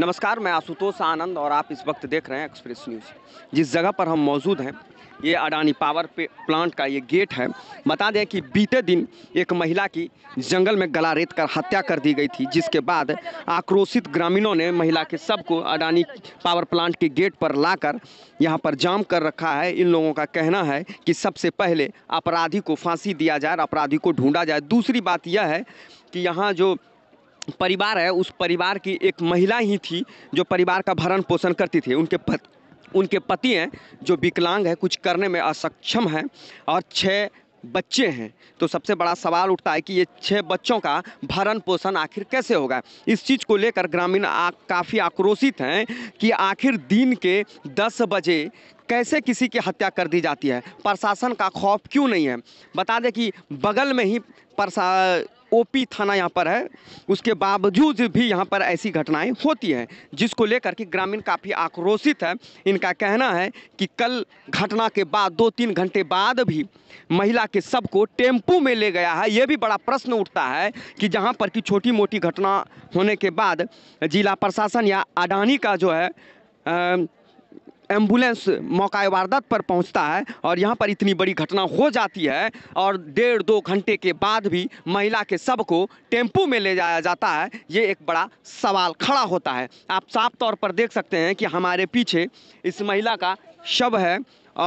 नमस्कार मैं आशुतोष आनंद और आप इस वक्त देख रहे हैं एक्सप्रेस न्यूज़ जिस जगह पर हम मौजूद हैं ये अडानी पावर पे प्लांट का ये गेट है बता दें कि बीते दिन एक महिला की जंगल में गला रेत कर हत्या कर दी गई थी जिसके बाद आक्रोशित ग्रामीणों ने महिला के सब को अडानी पावर प्लांट के गेट पर लाकर यहाँ पर जाम कर रखा है इन लोगों का कहना है कि सबसे पहले अपराधी को फांसी दिया जाए अपराधी को ढूंढा जाए दूसरी बात यह है कि यहाँ जो परिवार है उस परिवार की एक महिला ही थी जो परिवार का भरण पोषण करती थी उनके पत, उनके पति हैं जो विकलांग है कुछ करने में असक्षम हैं और छः बच्चे हैं तो सबसे बड़ा सवाल उठता है कि ये छः बच्चों का भरण पोषण आखिर कैसे होगा इस चीज़ को लेकर ग्रामीण काफ़ी आक्रोशित हैं कि आखिर दिन के दस बजे कैसे किसी की हत्या कर दी जाती है प्रशासन का खौफ क्यों नहीं है बता दें कि बगल में ही प्रशा ओपी थाना यहाँ पर है उसके बावजूद भी यहाँ पर ऐसी घटनाएं होती हैं जिसको लेकर के ग्रामीण काफ़ी आक्रोशित है इनका कहना है कि कल घटना के बाद दो तीन घंटे बाद भी महिला के सब को टेम्पू में ले गया है ये भी बड़ा प्रश्न उठता है कि जहाँ पर कि छोटी मोटी घटना होने के बाद जिला प्रशासन या अडानी का जो है आ, एम्बुलेंस मौका वारदात पर पहुंचता है और यहाँ पर इतनी बड़ी घटना हो जाती है और डेढ़ दो घंटे के बाद भी महिला के सब को टेम्पू में ले जाया जाता है ये एक बड़ा सवाल खड़ा होता है आप साफ तौर पर देख सकते हैं कि हमारे पीछे इस महिला का शव है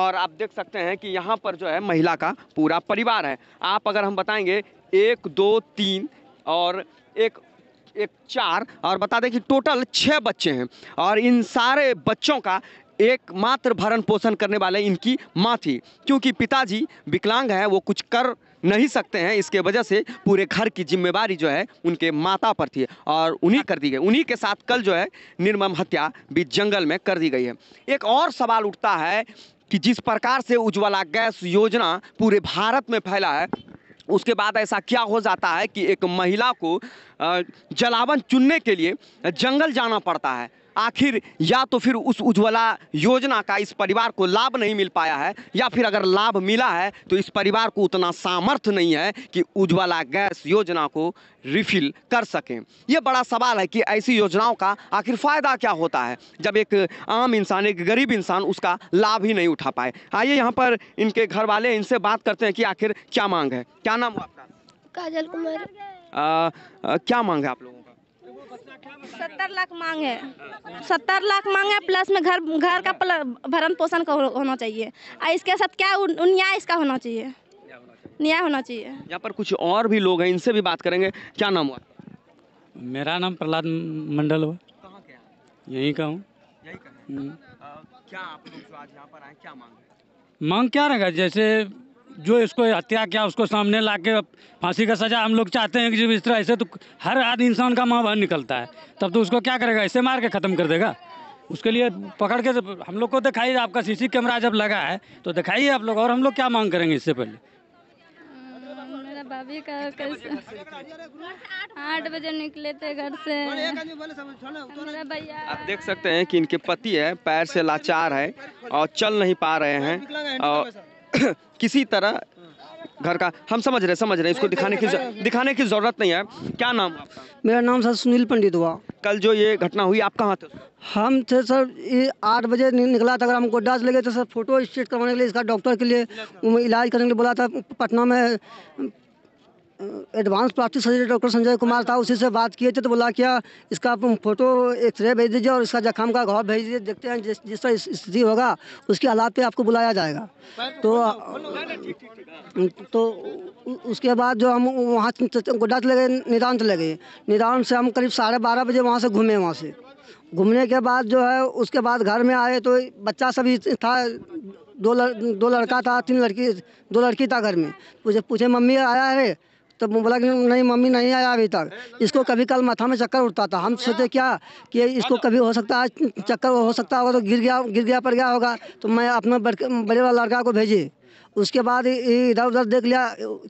और आप देख सकते हैं कि यहाँ पर जो है महिला का पूरा परिवार है आप अगर हम बताएंगे एक दो तीन और एक एक चार और बता दें कि टोटल छः बच्चे हैं और इन सारे बच्चों का एकमात्र भरण पोषण करने वाले इनकी माँ थी क्योंकि पिताजी विकलांग हैं वो कुछ कर नहीं सकते हैं इसके वजह से पूरे घर की जिम्मेवारी जो है उनके माता पर थी और उन्हीं कर दी गई उन्हीं के साथ कल जो है निर्मम हत्या भी जंगल में कर दी गई है एक और सवाल उठता है कि जिस प्रकार से उज्ज्वला गैस योजना पूरे भारत में फैला है उसके बाद ऐसा क्या हो जाता है कि एक महिला को जलावन चुनने के लिए जंगल जाना पड़ता है आखिर या तो फिर उस उज्ज्वला योजना का इस परिवार को लाभ नहीं मिल पाया है या फिर अगर लाभ मिला है तो इस परिवार को उतना सामर्थ्य नहीं है कि उज्ज्वला गैस योजना को रिफिल कर सकें यह बड़ा सवाल है कि ऐसी योजनाओं का आखिर फ़ायदा क्या होता है जब एक आम इंसान एक गरीब इंसान उसका लाभ ही नहीं उठा पाए आइए यहाँ पर इनके घर वाले इनसे बात करते हैं कि आखिर क्या मांग है क्या नाम हो आपका काजल कुमार आ, आ, क्या मांग है आप लोगों सत्तर लाख मांग है सत्तर लाख मांग है प्लस में घर घर का भरण पोषण का होना चाहिए और इसके साथ क्या न्याय इसका होना चाहिए न्याय होना चाहिए यहाँ पर कुछ और भी लोग हैं इनसे भी बात करेंगे क्या नाम हुआ मेरा नाम प्रहलाद मंडल हुआ यहीं का हूँ हम्म। क्या आप लोग आज यहाँ पर आए क्या मांग मांग क्या रहेगा जैसे जो इसको हत्या किया उसको सामने ला के फांसी का सजा हम लोग चाहते हैं कि जब इस तरह ऐसे तो हर आदमी इंसान का माँ बहन निकलता है तब तो उसको क्या करेगा ऐसे मार के ख़त्म कर देगा उसके लिए पकड़ के हम लोग को दिखाइए आपका सीसी कैमरा जब लगा है तो दिखाइए आप लोग और हम लोग क्या मांग करेंगे इससे पहले हम्म, भाभी का आठ बजे निकले थे घर से आप देख सकते हैं कि इनके पति है पैर से लाचार है और चल नहीं पा रहे हैं और किसी तरह घर का हम समझ रहे समझ रहे इसको दिखाने की दिखाने की जरूरत नहीं है क्या नाम मेरा नाम सर सुनील पंडित हुआ कल जो ये घटना हुई आप कहाँ थे हम थे सर ये आठ बजे निकला था अगर हम गोड्डा से लगे तो सर फोटो स्टेट करवाने के लिए इसका डॉक्टर के लिए इलाज करने के लिए बोला था पटना में advance plastic surgery doctor Sanjay Kumar था उसी से बात किए थे तो बोला क्या हाँ, इसका आप फोटो एक्सरे भेज दीजिए और इसका जख्म का घाव भेज दीजिए देखते हैं जिस जिस तरह स्थिति होगा उसके हालात पे आपको बुलाया जाएगा तो तो उसके बाद जो हम वहाँ तो, तो गोड्डा चले गए निदान चले गए निदान से हम करीब साढ़े बारह बजे वहाँ से घूमे वहाँ से घूमने के बाद जो है उसके बाद घर में आए तो बच्चा सभी था दो लड़, दो लड़का था तीन लड़की दो लड़की था घर में पूछे पूछे मम्मी आया है तो बोला कि नहीं मम्मी नहीं आया अभी तक इसको कभी कल माथा में चक्कर उठता था हम सोचे क्या कि इसको कभी हो सकता है चक्कर हो सकता होगा तो गिर गया गिर गया पड़ गया होगा तो मैं अपना बड़े वाला लड़का को भेजी उसके बाद इधर उधर देख लिया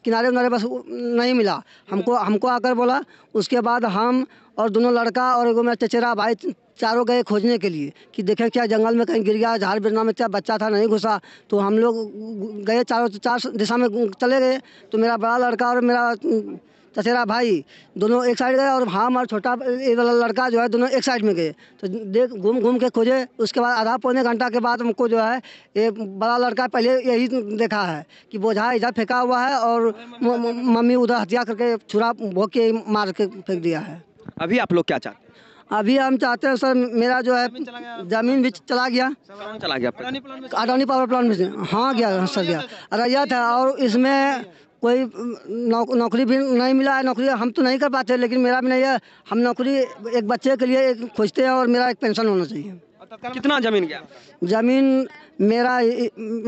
किनारे उनारे बस नहीं मिला हमको हमको आकर बोला उसके बाद हम और दोनों लड़का और एगो मेरा चचेरा भाई चारों गए खोजने के लिए कि देखें क्या जंगल में कहीं गिर गया झाड़ बिरना में क्या बच्चा था नहीं घुसा तो हम लोग गए चारों चार दिशा में चले गए तो मेरा बड़ा लड़का और मेरा हम्म, चचेरा भाई दोनों एक साइड गए और हाँ, हम और छोटा लड़का जो है दोनों एक साइड में गए तो देख घूम घूम के खोजे उसके बाद आधा पौने घंटा के बाद हमको जो है ये बड़ा लड़का पहले यही देखा है कि बोझा इधर फेंका हुआ है और मम्मी उधर हत्या करके छुरा भोग के मार के फेंक दिया है अभी आप लोग क्या चाहते अभी हम चाहते हैं सर मेरा जो है जमीन भी चला गया चला गया अडानी पावर प्लांट में हाँ गया हाँ, सर गया अररिया था और इसमें कोई नौ, नौकरी भी नहीं मिला है नौकरी हम तो नहीं कर पाते लेकिन मेरा भी नहीं है हम नौकरी एक बच्चे के लिए एक खोजते हैं और मेरा एक पेंशन होना चाहिए कितना जमीन गया जमीन मेरा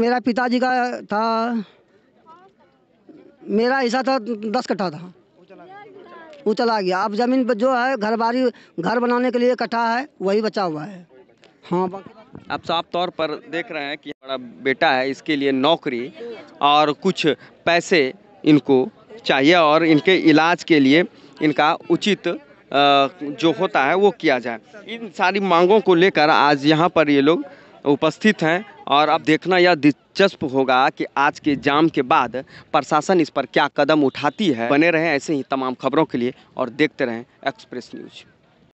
मेरा पिताजी का था मेरा हिस्सा था दस कट्ठा था वो चला गया अब ज़मीन पर जो है घर बारी घर बनाने के लिए कटा है वही बचा हुआ है हाँ आप साफ तौर पर देख रहे हैं कि हमारा बेटा है इसके लिए नौकरी और कुछ पैसे इनको चाहिए और इनके इलाज के लिए इनका उचित जो होता है वो किया जाए इन सारी मांगों को लेकर आज यहाँ पर ये लोग उपस्थित हैं और अब देखना यह दिलचस्प होगा कि आज के जाम के बाद प्रशासन इस पर क्या कदम उठाती है बने रहें ऐसे ही तमाम खबरों के लिए और देखते रहें एक्सप्रेस न्यूज़